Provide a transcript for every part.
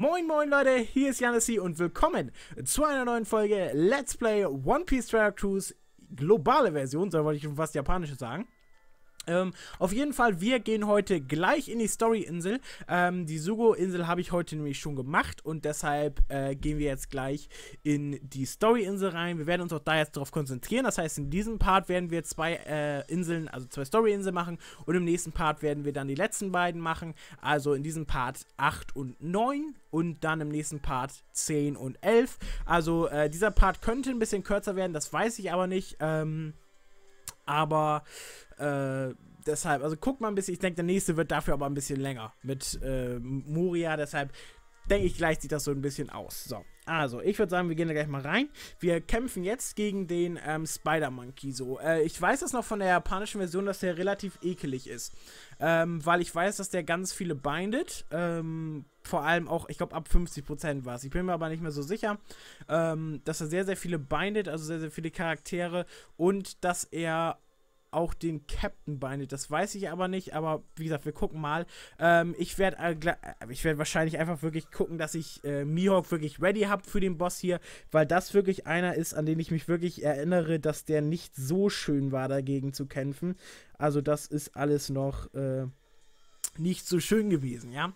Moin moin Leute, hier ist Janissi und willkommen zu einer neuen Folge Let's Play One Piece Trial Cruise globale Version, soll wollte ich schon fast japanische sagen. Ähm, auf jeden Fall, wir gehen heute gleich in die Story-Insel. Ähm, die Sugo-Insel habe ich heute nämlich schon gemacht und deshalb äh, gehen wir jetzt gleich in die Story-Insel rein. Wir werden uns auch da jetzt darauf konzentrieren. Das heißt, in diesem Part werden wir zwei äh, Inseln, also zwei Story-Inseln machen und im nächsten Part werden wir dann die letzten beiden machen. Also in diesem Part 8 und 9 und dann im nächsten Part 10 und 11. Also äh, dieser Part könnte ein bisschen kürzer werden, das weiß ich aber nicht. Ähm, aber äh, deshalb, also guck mal ein bisschen. Ich denke, der nächste wird dafür aber ein bisschen länger mit äh, Moria. Deshalb denke ich, gleich sieht das so ein bisschen aus. So, also ich würde sagen, wir gehen da gleich mal rein. Wir kämpfen jetzt gegen den ähm, Spider-Monkey. So, äh, ich weiß das noch von der japanischen Version, dass der relativ ekelig ist. Ähm, weil ich weiß, dass der ganz viele bindet. Ähm, vor allem auch, ich glaube, ab 50% war es. Ich bin mir aber nicht mehr so sicher, ähm, dass er sehr, sehr viele bindet, also sehr, sehr viele Charaktere und dass er auch den Captain beindet. Das weiß ich aber nicht, aber wie gesagt, wir gucken mal. Ähm, ich werde äh, äh werd wahrscheinlich einfach wirklich gucken, dass ich äh, Mihawk wirklich ready habe für den Boss hier, weil das wirklich einer ist, an den ich mich wirklich erinnere, dass der nicht so schön war, dagegen zu kämpfen. Also das ist alles noch äh, nicht so schön gewesen, ja.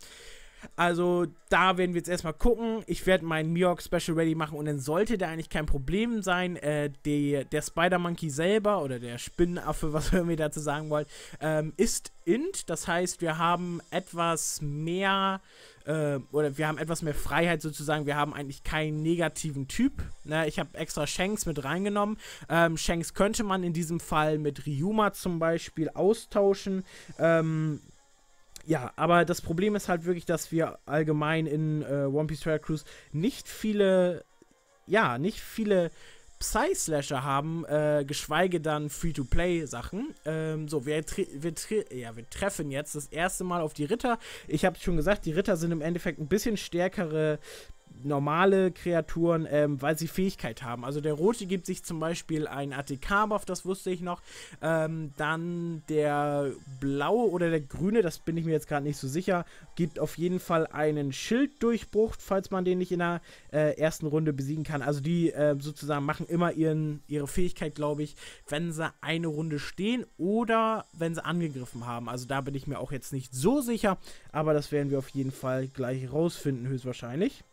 Also da werden wir jetzt erstmal gucken. Ich werde meinen Miok Special ready machen und dann sollte der eigentlich kein Problem sein. Äh, die, der Spider-Monkey selber oder der Spinnenaffe, was wir mir dazu sagen wollt, ähm, ist int. Das heißt, wir haben etwas mehr äh, oder wir haben etwas mehr Freiheit sozusagen. Wir haben eigentlich keinen negativen Typ. Ne? Ich habe extra Shanks mit reingenommen. Ähm, Shanks könnte man in diesem Fall mit Ryuma zum Beispiel austauschen. Ähm, ja, aber das Problem ist halt wirklich, dass wir allgemein in äh, One Piece Trail Cruise nicht viele, ja, nicht viele Psy-Slasher haben, äh, geschweige dann Free-to-Play-Sachen. Ähm, so, wir, wir, ja, wir treffen jetzt das erste Mal auf die Ritter. Ich habe schon gesagt, die Ritter sind im Endeffekt ein bisschen stärkere normale Kreaturen, ähm, weil sie Fähigkeit haben. Also der Rote gibt sich zum Beispiel ein ATK-Buff, das wusste ich noch. Ähm, dann der Blaue oder der Grüne, das bin ich mir jetzt gerade nicht so sicher, gibt auf jeden Fall einen Schilddurchbruch, falls man den nicht in der äh, ersten Runde besiegen kann. Also die äh, sozusagen machen immer ihren, ihre Fähigkeit, glaube ich, wenn sie eine Runde stehen oder wenn sie angegriffen haben. Also da bin ich mir auch jetzt nicht so sicher, aber das werden wir auf jeden Fall gleich rausfinden, höchstwahrscheinlich.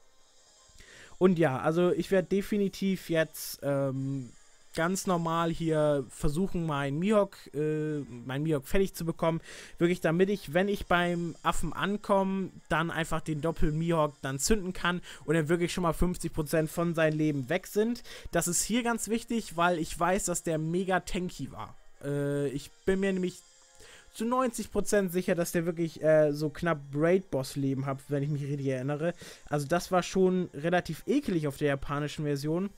Und ja, also ich werde definitiv jetzt ähm, ganz normal hier versuchen, mein Mihawk, äh, mein Mihawk fertig zu bekommen. Wirklich, damit ich, wenn ich beim Affen ankomme, dann einfach den Doppel-Mihawk dann zünden kann und er wirklich schon mal 50% von seinem Leben weg sind. Das ist hier ganz wichtig, weil ich weiß, dass der mega tanky war. Äh, ich bin mir nämlich zu 90% sicher, dass der wirklich äh, so knapp braid boss leben hat, wenn ich mich richtig erinnere. Also das war schon relativ eklig auf der japanischen Version.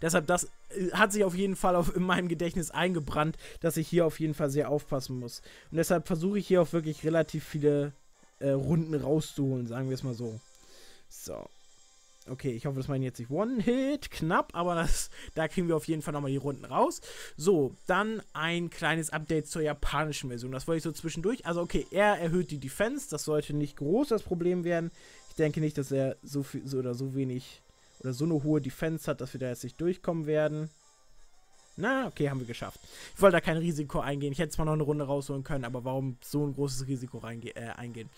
Deshalb, das äh, hat sich auf jeden Fall auf, in meinem Gedächtnis eingebrannt, dass ich hier auf jeden Fall sehr aufpassen muss. Und deshalb versuche ich hier auch wirklich relativ viele äh, Runden rauszuholen, sagen wir es mal so. So, Okay, ich hoffe, das meinen jetzt nicht One-Hit, knapp, aber das, da kriegen wir auf jeden Fall nochmal die Runden raus. So, dann ein kleines Update zur japanischen Version. Das wollte ich so zwischendurch. Also, okay, er erhöht die Defense. Das sollte nicht groß das Problem werden. Ich denke nicht, dass er so viel so oder so wenig oder so eine hohe Defense hat, dass wir da jetzt nicht durchkommen werden. Na, okay, haben wir geschafft. Ich wollte da kein Risiko eingehen. Ich hätte zwar noch eine Runde rausholen können, aber warum so ein großes Risiko reinge äh, eingehen?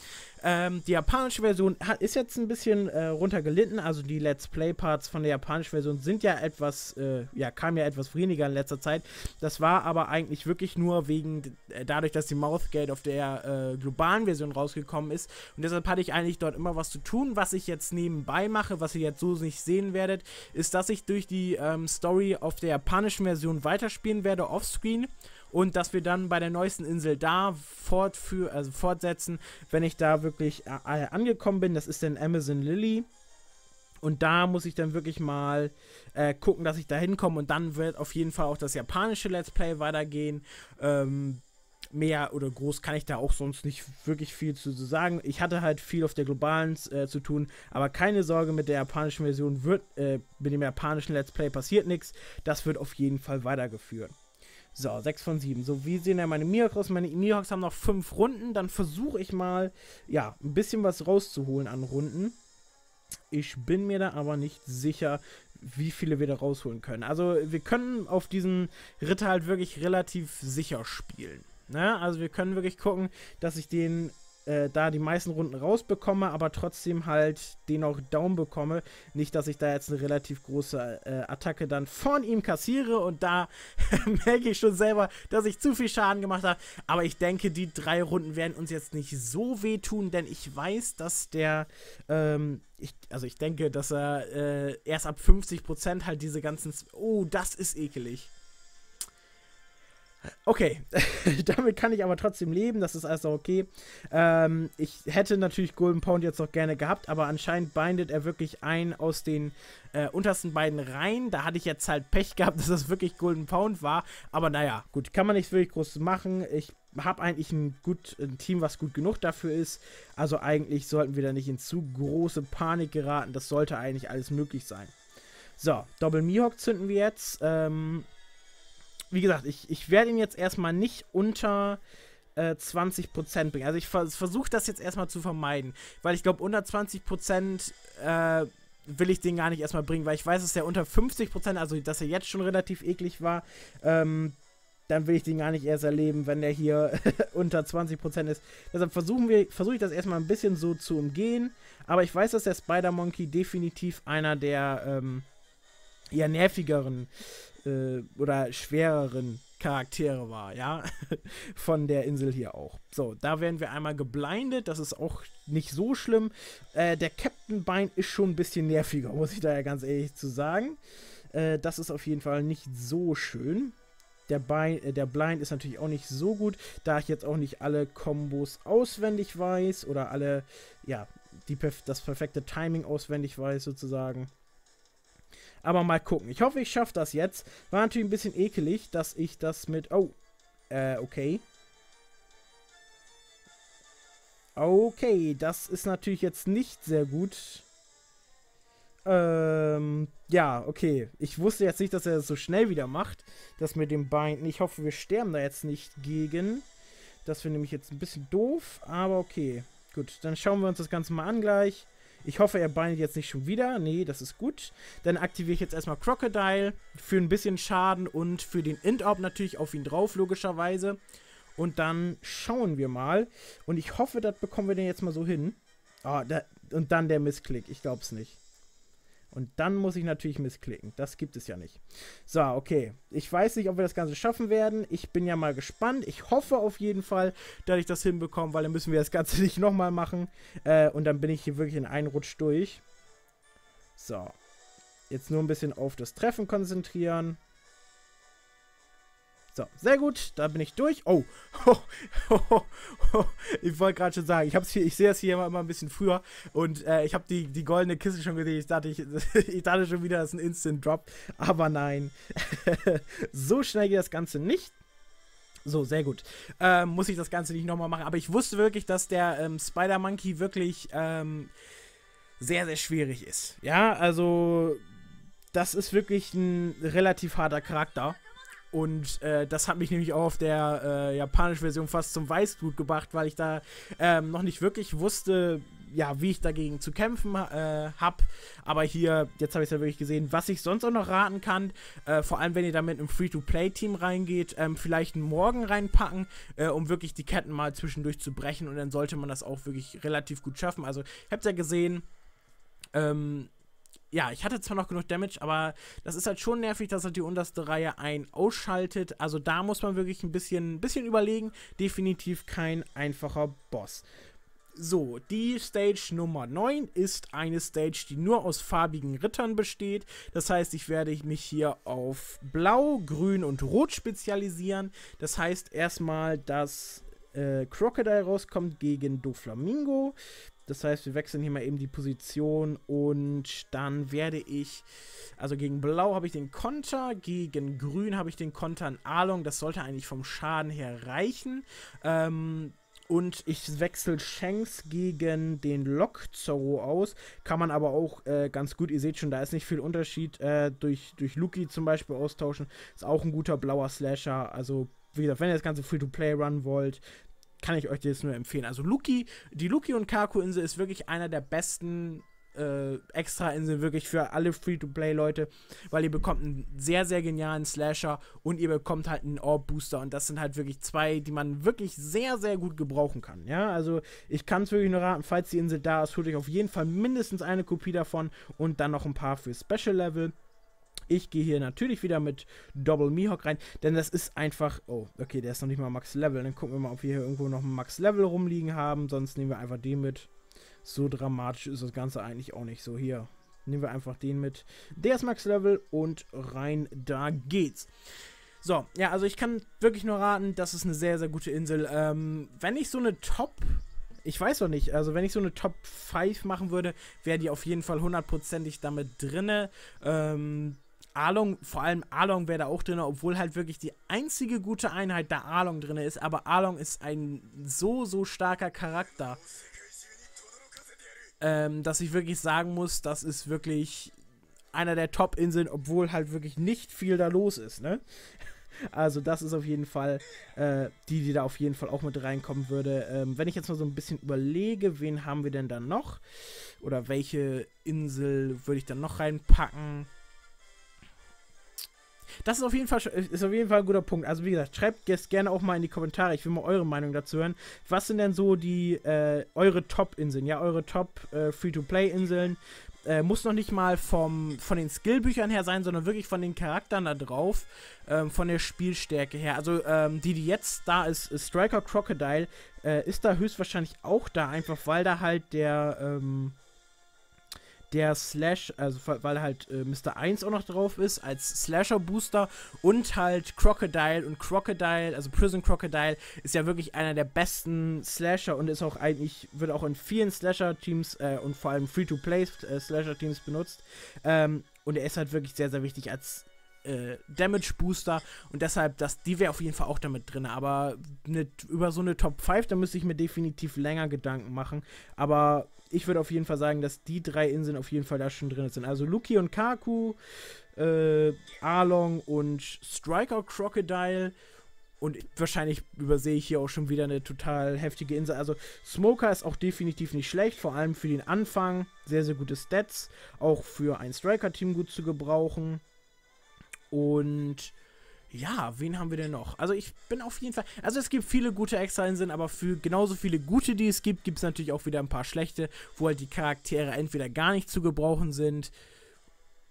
Ähm, die japanische Version hat, ist jetzt ein bisschen äh, runtergelitten. Also die Let's Play-Parts von der japanischen Version sind ja etwas, äh, ja, kamen ja etwas weniger in letzter Zeit. Das war aber eigentlich wirklich nur wegen, äh, dadurch, dass die Mouthgate auf der äh, globalen Version rausgekommen ist. Und deshalb hatte ich eigentlich dort immer was zu tun. Was ich jetzt nebenbei mache, was ihr jetzt so nicht sehen werdet, ist, dass ich durch die ähm, Story auf der japanischen Version Version weiterspielen werde, offscreen. Und dass wir dann bei der neuesten Insel da fortführ also fortsetzen, wenn ich da wirklich äh, angekommen bin. Das ist dann Amazon Lily. Und da muss ich dann wirklich mal äh, gucken, dass ich da hinkomme. Und dann wird auf jeden Fall auch das japanische Let's Play weitergehen. Ähm, mehr oder groß kann ich da auch sonst nicht wirklich viel zu sagen. Ich hatte halt viel auf der globalen äh, zu tun, aber keine Sorge, mit der japanischen Version wird, äh, mit dem japanischen Let's Play passiert nichts. Das wird auf jeden Fall weitergeführt. So, 6 von 7. So, wie sehen denn meine Mihawks aus? Meine Mihawks haben noch 5 Runden. Dann versuche ich mal, ja, ein bisschen was rauszuholen an Runden. Ich bin mir da aber nicht sicher, wie viele wir da rausholen können. Also, wir können auf diesen Ritter halt wirklich relativ sicher spielen. Ne? Also wir können wirklich gucken, dass ich den äh, da die meisten Runden rausbekomme, aber trotzdem halt den auch down bekomme. Nicht, dass ich da jetzt eine relativ große äh, Attacke dann von ihm kassiere und da merke ich schon selber, dass ich zu viel Schaden gemacht habe. Aber ich denke, die drei Runden werden uns jetzt nicht so wehtun, denn ich weiß, dass der, ähm, ich, also ich denke, dass er äh, erst ab 50% halt diese ganzen, oh, das ist ekelig. Okay, damit kann ich aber trotzdem leben, das ist also okay. Ähm, ich hätte natürlich Golden Pound jetzt noch gerne gehabt, aber anscheinend bindet er wirklich ein aus den äh, untersten beiden Reihen. Da hatte ich jetzt halt Pech gehabt, dass das wirklich Golden Pound war. Aber naja, gut, kann man nichts wirklich groß machen. Ich habe eigentlich ein, gut, ein Team, was gut genug dafür ist. Also eigentlich sollten wir da nicht in zu große Panik geraten. Das sollte eigentlich alles möglich sein. So, Double Mihawk zünden wir jetzt. Ähm, wie gesagt, ich, ich werde ihn jetzt erstmal nicht unter äh, 20% bringen. Also ich versuche das jetzt erstmal zu vermeiden, weil ich glaube, unter 20% äh, will ich den gar nicht erstmal bringen, weil ich weiß, dass er unter 50%, also dass er jetzt schon relativ eklig war, ähm, dann will ich den gar nicht erst erleben, wenn der hier unter 20% ist. Deshalb versuchen wir, versuche ich das erstmal ein bisschen so zu umgehen. Aber ich weiß, dass der Spider-Monkey definitiv einer der ähm, eher nervigeren äh, oder schwereren Charaktere war, ja, von der Insel hier auch. So, da werden wir einmal geblindet, das ist auch nicht so schlimm. Äh, der Captain Bein ist schon ein bisschen nerviger, muss ich da ja ganz ehrlich zu sagen. Äh, das ist auf jeden Fall nicht so schön. Der, Bein, äh, der Blind ist natürlich auch nicht so gut, da ich jetzt auch nicht alle Kombos auswendig weiß oder alle, ja, die, das perfekte Timing auswendig weiß sozusagen. Aber mal gucken. Ich hoffe, ich schaffe das jetzt. War natürlich ein bisschen ekelig, dass ich das mit... Oh, äh, okay. Okay, das ist natürlich jetzt nicht sehr gut. Ähm, ja, okay. Ich wusste jetzt nicht, dass er das so schnell wieder macht. Das mit dem Bein. Ich hoffe, wir sterben da jetzt nicht gegen. Das finde ich jetzt ein bisschen doof, aber okay. Gut, dann schauen wir uns das Ganze mal an gleich. Ich hoffe, er bindet jetzt nicht schon wieder. Nee, das ist gut. Dann aktiviere ich jetzt erstmal Crocodile für ein bisschen Schaden und für den Intorb natürlich auf ihn drauf, logischerweise. Und dann schauen wir mal. Und ich hoffe, das bekommen wir denn jetzt mal so hin. Ah, da, und dann der Missklick. Ich glaube es nicht. Und dann muss ich natürlich missklicken. Das gibt es ja nicht. So, okay. Ich weiß nicht, ob wir das Ganze schaffen werden. Ich bin ja mal gespannt. Ich hoffe auf jeden Fall, dass ich das hinbekomme, weil dann müssen wir das Ganze nicht nochmal machen. Äh, und dann bin ich hier wirklich in einen Rutsch durch. So. Jetzt nur ein bisschen auf das Treffen konzentrieren. So, sehr gut, da bin ich durch. Oh, ho, ho, ho, ich wollte gerade schon sagen, ich, ich sehe es hier immer, immer ein bisschen früher und äh, ich habe die, die goldene Kiste schon gesehen. Ich dachte, ich, ich dachte schon wieder, das ist ein Instant Drop, aber nein. so schnell geht das Ganze nicht. So, sehr gut. Ähm, muss ich das Ganze nicht nochmal machen. Aber ich wusste wirklich, dass der ähm, Spider-Monkey wirklich ähm, sehr, sehr schwierig ist. Ja, also das ist wirklich ein relativ harter Charakter. Und äh, das hat mich nämlich auch auf der äh, japanischen Version fast zum Weißblut gebracht, weil ich da ähm, noch nicht wirklich wusste, ja, wie ich dagegen zu kämpfen äh, habe. Aber hier, jetzt habe ich es ja wirklich gesehen, was ich sonst auch noch raten kann, äh, vor allem wenn ihr da mit einem Free-to-Play-Team reingeht, ähm, vielleicht einen Morgen reinpacken, äh, um wirklich die Ketten mal zwischendurch zu brechen. Und dann sollte man das auch wirklich relativ gut schaffen. Also, habt ihr ja gesehen, ähm, ja, ich hatte zwar noch genug Damage, aber das ist halt schon nervig, dass er halt die unterste Reihe ein ausschaltet. Also da muss man wirklich ein bisschen, bisschen überlegen. Definitiv kein einfacher Boss. So, die Stage Nummer 9 ist eine Stage, die nur aus farbigen Rittern besteht. Das heißt, ich werde mich hier auf Blau, Grün und Rot spezialisieren. Das heißt erstmal, dass äh, Crocodile rauskommt gegen Doflamingo. Das heißt, wir wechseln hier mal eben die Position und dann werde ich, also gegen Blau habe ich den Konter, gegen Grün habe ich den Konter an Along. Das sollte eigentlich vom Schaden her reichen. Ähm, und ich wechsle Shanks gegen den Lock Zorro aus. Kann man aber auch äh, ganz gut, ihr seht schon, da ist nicht viel Unterschied. Äh, durch, durch Luki zum Beispiel austauschen. Ist auch ein guter blauer Slasher. Also, wie gesagt, wenn ihr das Ganze Free-to-Play run wollt, kann ich euch das nur empfehlen. Also Luki, die Luki und Kaku-Insel ist wirklich einer der besten äh, Extra-Inseln wirklich für alle Free-to-Play-Leute, weil ihr bekommt einen sehr, sehr genialen Slasher und ihr bekommt halt einen Orb-Booster und das sind halt wirklich zwei, die man wirklich sehr, sehr gut gebrauchen kann. Ja, also ich kann es wirklich nur raten, falls die Insel da ist, holt euch auf jeden Fall mindestens eine Kopie davon und dann noch ein paar für Special-Level. Ich gehe hier natürlich wieder mit Double Mihawk rein, denn das ist einfach. Oh, okay, der ist noch nicht mal Max Level. Dann gucken wir mal, ob wir hier irgendwo noch einen Max Level rumliegen haben. Sonst nehmen wir einfach den mit. So dramatisch ist das Ganze eigentlich auch nicht. So, hier nehmen wir einfach den mit. Der ist Max Level und rein da geht's. So, ja, also ich kann wirklich nur raten, das ist eine sehr, sehr gute Insel. Ähm, wenn ich so eine Top ich weiß noch nicht. Also, wenn ich so eine Top 5 machen würde, wäre die auf jeden Fall hundertprozentig damit drinne. Ähm, Along, vor allem Along wäre da auch drin, obwohl halt wirklich die einzige gute Einheit da Along drin ist. Aber Along ist ein so, so starker Charakter, ähm, dass ich wirklich sagen muss, das ist wirklich einer der Top-Inseln, obwohl halt wirklich nicht viel da los ist, ne? Also das ist auf jeden Fall äh, die, die da auf jeden Fall auch mit reinkommen würde. Ähm, wenn ich jetzt mal so ein bisschen überlege, wen haben wir denn dann noch? Oder welche Insel würde ich dann noch reinpacken? das ist auf jeden Fall äh, ist auf jeden Fall ein guter Punkt. Also wie gesagt, schreibt jetzt gerne auch mal in die Kommentare. Ich will mal eure Meinung dazu hören. Was sind denn so die äh, eure Top-Inseln? Ja, eure Top äh, Free-to-Play-Inseln. Äh, muss noch nicht mal vom, von den Skillbüchern her sein, sondern wirklich von den Charakteren da drauf, ähm, von der Spielstärke her. Also ähm, die, die jetzt da ist, ist Striker Crocodile, äh, ist da höchstwahrscheinlich auch da, einfach weil da halt der, ähm, der Slash, also weil halt äh, Mr. 1 auch noch drauf ist, als Slasher-Booster und halt Crocodile und Crocodile, also Prison Crocodile, ist ja wirklich einer der besten Slasher und ist auch eigentlich, wird auch in vielen Slasher-Teams äh, und vor allem Free-to-Play-Slasher-Teams äh, benutzt. Ähm, und er ist halt wirklich sehr, sehr wichtig als äh, Damage Booster und deshalb, das, die wäre auf jeden Fall auch damit drin. Aber ne, über so eine Top 5, da müsste ich mir definitiv länger Gedanken machen. Aber ich würde auf jeden Fall sagen, dass die drei Inseln auf jeden Fall da schon drin sind. Also Luki und Kaku, äh, Arlong und Striker Crocodile. Und wahrscheinlich übersehe ich hier auch schon wieder eine total heftige Insel. Also Smoker ist auch definitiv nicht schlecht, vor allem für den Anfang. Sehr, sehr gute Stats. Auch für ein Striker-Team gut zu gebrauchen. Und ja, wen haben wir denn noch? Also ich bin auf jeden Fall. Also es gibt viele gute Extra-Inseln, aber für genauso viele gute, die es gibt, gibt es natürlich auch wieder ein paar schlechte, wo halt die Charaktere entweder gar nicht zu gebrauchen sind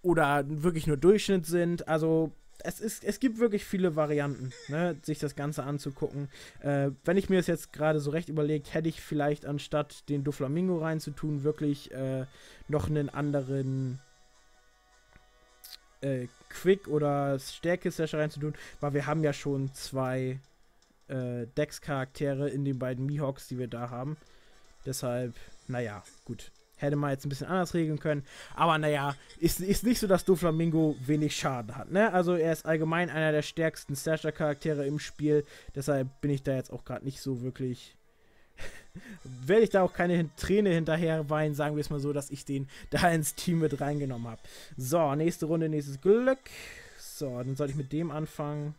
oder wirklich nur Durchschnitt sind. Also es, ist, es gibt wirklich viele Varianten, ne, sich das Ganze anzugucken. Äh, wenn ich mir das jetzt gerade so recht überlegt, hätte ich vielleicht anstatt den Duflamingo reinzutun, wirklich äh, noch einen anderen äh, Quick oder Stärke Slasher reinzutun, weil wir haben ja schon zwei äh, Dex-Charaktere in den beiden Mihawks, die wir da haben. Deshalb, naja, gut. Hätte man jetzt ein bisschen anders regeln können. Aber naja, ist, ist nicht so, dass Doflamingo wenig Schaden hat. Ne? Also er ist allgemein einer der stärksten Slasher-Charaktere im Spiel. Deshalb bin ich da jetzt auch gerade nicht so wirklich werde ich da auch keine Träne hinterher weinen, sagen wir es mal so, dass ich den da ins Team mit reingenommen habe. So, nächste Runde, nächstes Glück. So, dann sollte ich mit dem anfangen.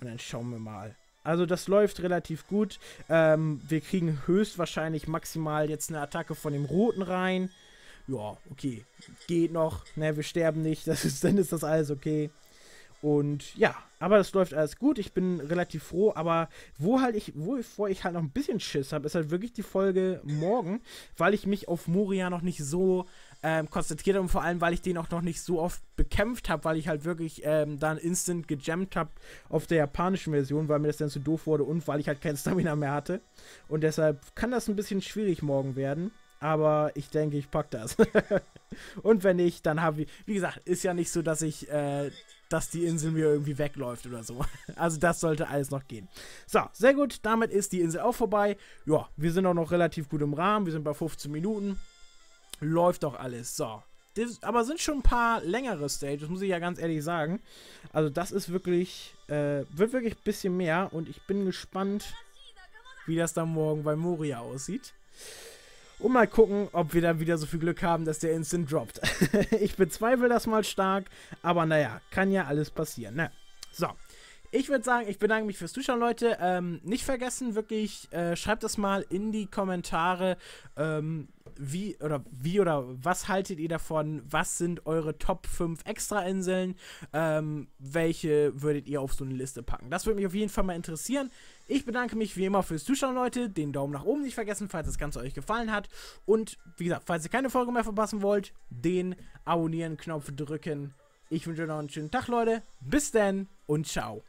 Und dann schauen wir mal. Also das läuft relativ gut. Ähm, wir kriegen höchstwahrscheinlich maximal jetzt eine Attacke von dem Roten rein. Ja, okay. Geht noch. Ne, wir sterben nicht. Das ist, dann ist das alles okay. Und ja, aber das läuft alles gut. Ich bin relativ froh. Aber wo halt ich, wovor ich halt noch ein bisschen Schiss habe, ist halt wirklich die Folge morgen, weil ich mich auf Moria noch nicht so ähm, konzentriert habe und vor allem, weil ich den auch noch nicht so oft bekämpft habe, weil ich halt wirklich ähm, dann instant gejammt habe auf der japanischen Version, weil mir das dann zu doof wurde und weil ich halt kein Stamina mehr hatte. Und deshalb kann das ein bisschen schwierig morgen werden. Aber ich denke, ich pack das. und wenn nicht, dann habe ich. Wie gesagt, ist ja nicht so, dass ich. Äh, dass die Insel mir irgendwie wegläuft oder so. Also das sollte alles noch gehen. So, sehr gut. Damit ist die Insel auch vorbei. Ja, wir sind auch noch relativ gut im Rahmen. Wir sind bei 15 Minuten. Läuft doch alles. So. Das, aber sind schon ein paar längere Stages, muss ich ja ganz ehrlich sagen. Also das ist wirklich, äh, wird wirklich ein bisschen mehr. Und ich bin gespannt, wie das dann morgen bei Moria aussieht. Und mal gucken, ob wir dann wieder so viel Glück haben, dass der Instant droppt. ich bezweifle das mal stark, aber naja, kann ja alles passieren, ne? So. Ich würde sagen, ich bedanke mich fürs Zuschauen, Leute. Ähm, nicht vergessen, wirklich, äh, schreibt das mal in die Kommentare. Ähm, wie oder wie oder was haltet ihr davon? Was sind eure Top 5 Extrainseln? Ähm, welche würdet ihr auf so eine Liste packen? Das würde mich auf jeden Fall mal interessieren. Ich bedanke mich wie immer fürs Zuschauen, Leute. Den Daumen nach oben nicht vergessen, falls das Ganze euch gefallen hat. Und wie gesagt, falls ihr keine Folge mehr verpassen wollt, den Abonnieren-Knopf drücken. Ich wünsche euch noch einen schönen Tag, Leute. Bis dann und ciao.